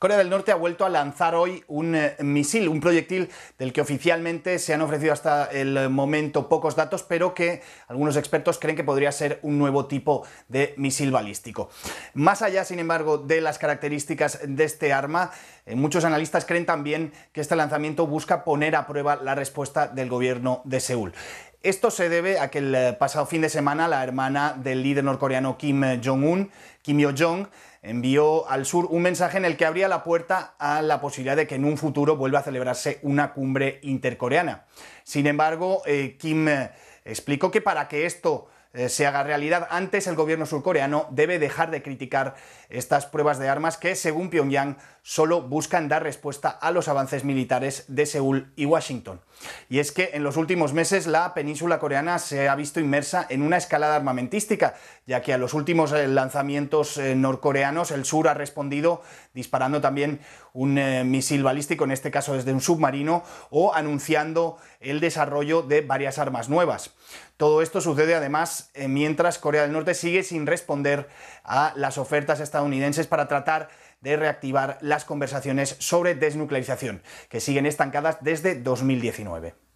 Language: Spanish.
Corea del Norte ha vuelto a lanzar hoy un eh, misil, un proyectil del que oficialmente se han ofrecido hasta el momento pocos datos, pero que algunos expertos creen que podría ser un nuevo tipo de misil balístico. Más allá, sin embargo, de las características de este arma, eh, muchos analistas creen también que este lanzamiento busca poner a prueba la respuesta del gobierno de Seúl. Esto se debe a que el eh, pasado fin de semana la hermana del líder norcoreano Kim Jong-un, Kim Yo-jong, envió al sur un mensaje en el que abría la puerta a la posibilidad de que en un futuro vuelva a celebrarse una cumbre intercoreana. Sin embargo, eh, Kim eh, explicó que para que esto eh, se haga realidad. Antes el gobierno surcoreano debe dejar de criticar estas pruebas de armas que, según Pyongyang, solo buscan dar respuesta a los avances militares de Seúl y Washington. Y es que en los últimos meses la península coreana se ha visto inmersa en una escalada armamentística, ya que a los últimos eh, lanzamientos eh, norcoreanos el sur ha respondido disparando también un misil balístico, en este caso desde un submarino, o anunciando el desarrollo de varias armas nuevas. Todo esto sucede además eh, mientras Corea del Norte sigue sin responder a las ofertas estadounidenses para tratar de reactivar las conversaciones sobre desnuclearización, que siguen estancadas desde 2019.